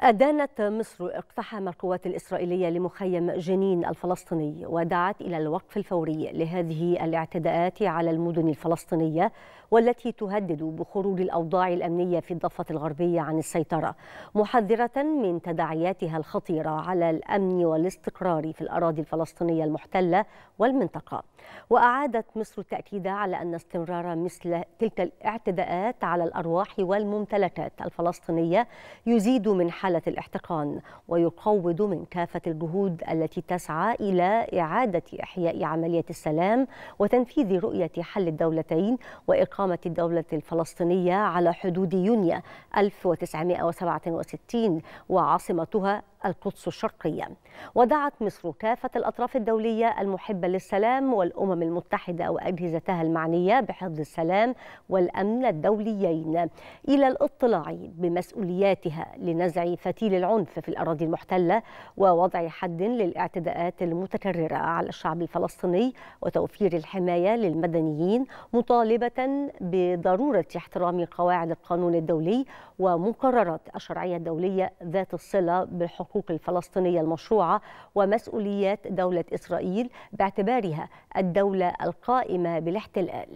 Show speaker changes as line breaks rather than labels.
أدانت مصر اقتحام القوات الإسرائيلية لمخيم جنين الفلسطيني ودعت إلى الوقف الفوري لهذه الاعتداءات على المدن الفلسطينية والتي تهدد بخروج الأوضاع الأمنية في الضفة الغربية عن السيطرة محذرة من تداعياتها الخطيرة على الأمن والاستقرار في الأراضي الفلسطينية المحتلة والمنطقة وأعادت مصر التأكيد على أن استمرار مثل تلك الاعتداءات على الأرواح والممتلكات الفلسطينية يزيد من حالة الاحتقان ويقوض من كافة الجهود التي تسعى إلى إعادة إحياء عملية السلام وتنفيذ رؤية حل الدولتين وإقامة الدولة الفلسطينية على حدود يونيو 1967 وعاصمتها القدس الشرقية ودعت مصر كافة الأطراف الدولية المحبة للسلام والأمم المتحدة وأجهزتها المعنية بحفظ السلام والأمن الدوليين إلى الاطلاع بمسؤولياتها لنزع فتيل العنف في الأراضي المحتلة ووضع حد للاعتداءات المتكررة على الشعب الفلسطيني وتوفير الحماية للمدنيين مطالبة بضرورة احترام قواعد القانون الدولي ومقررات الشرعية الدولية ذات الصلة بالحقوق الحقوق الفلسطينية المشروعة ومسؤوليات دولة إسرائيل باعتبارها الدولة القائمة بالاحتلال